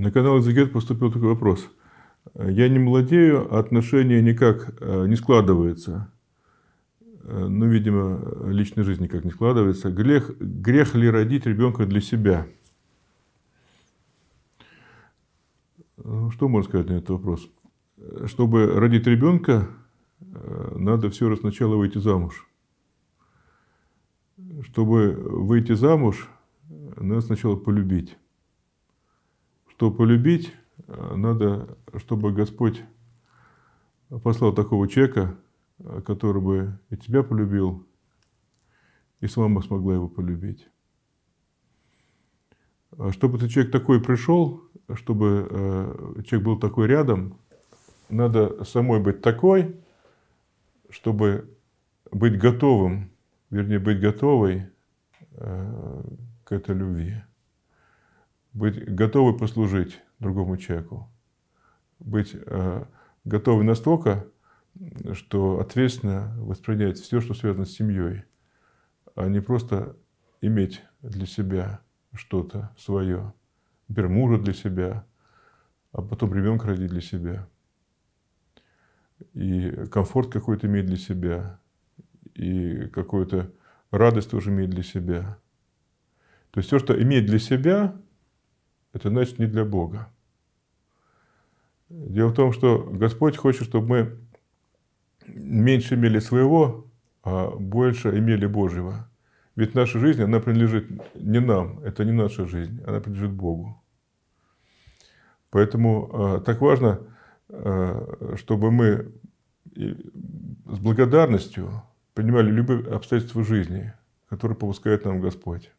На канал Эзегет поступил такой вопрос. Я не молодею, а отношения никак э, не складываются. Э, ну, видимо, личная жизнь никак не складывается. Грех, грех ли родить ребенка для себя? Ну, что можно сказать на этот вопрос? Чтобы родить ребенка, э, надо все раз сначала выйти замуж. Чтобы выйти замуж, надо сначала полюбить что полюбить, э, надо, чтобы Господь послал такого человека, э, который бы и тебя полюбил, и сама смогла его полюбить. А чтобы этот человек такой пришел, чтобы э, человек был такой рядом, надо самой быть такой, чтобы быть готовым, вернее, быть готовой к этой любви быть готовы послужить другому человеку, быть э, готовы настолько, что ответственно воспринять все, что связано с семьей, а не просто иметь для себя что-то свое, например, мужа для себя, а потом ребенка родить для себя, и комфорт какой-то иметь для себя, и какую-то радость тоже иметь для себя. То есть все, что имеет для себя, это значит не для Бога. Дело в том, что Господь хочет, чтобы мы меньше имели своего, а больше имели Божьего. Ведь наша жизнь, она принадлежит не нам, это не наша жизнь, она принадлежит Богу. Поэтому а, так важно, а, чтобы мы с благодарностью принимали любые обстоятельства жизни, которые попускает нам Господь.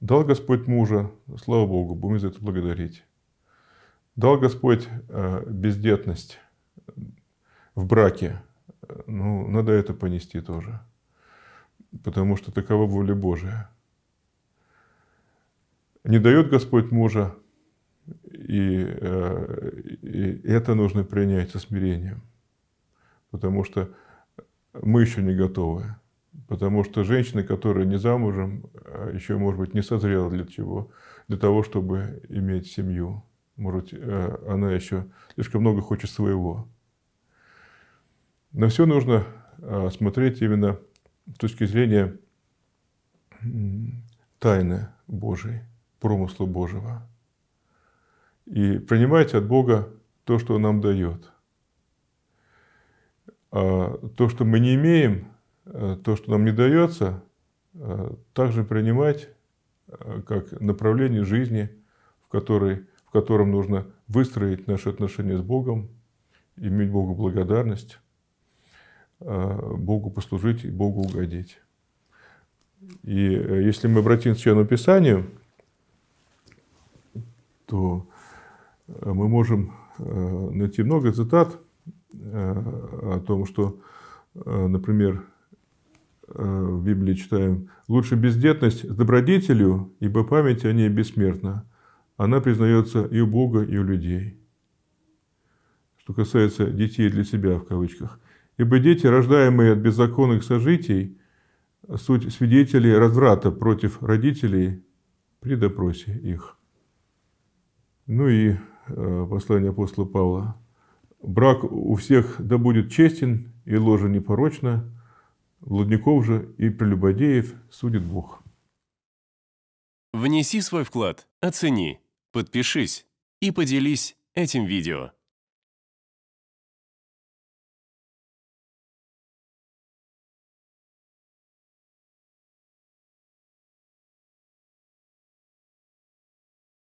Дал Господь мужа, слава Богу, будем за это благодарить. Дал Господь э, бездетность э, в браке, э, ну, надо это понести тоже, потому что такова воля Божия. Не дает Господь мужа, и, и это нужно принять со смирением, потому что мы еще не готовы. Потому что женщина, которая не замужем, а еще, может быть, не созрела для чего, для того, чтобы иметь семью. Может, э, она еще слишком много хочет своего. На все нужно э, смотреть именно с точки зрения тайны Божией, промысла Божьего. И принимайте от Бога то, что Он нам дает. А то, что мы не имеем – Э, то, что нам не дается, э, также принимать э, как направление жизни, в, которой, в котором нужно выстроить наши отношения с Богом, иметь Богу благодарность, Богу послужить и Богу угодить. И если мы обратимся к Священному Писанию, то мы можем найти много цитат о том, что, например, Э, в Библии читаем, лучше бездетность с добродетелью, ибо память о ней бессмертна. Она признается и у Бога, и у людей. Что касается детей для себя, в кавычках. Ибо дети, рождаемые от беззаконных сожитий, суть свидетелей разврата против родителей при допросе их. Ну и э, послание апостола Павла. «Брак у всех да будет честен и ложа непорочна, Лудников же и прелюбодеев судит Бог. Внеси свой вклад, оцени, подпишись и поделись этим видео.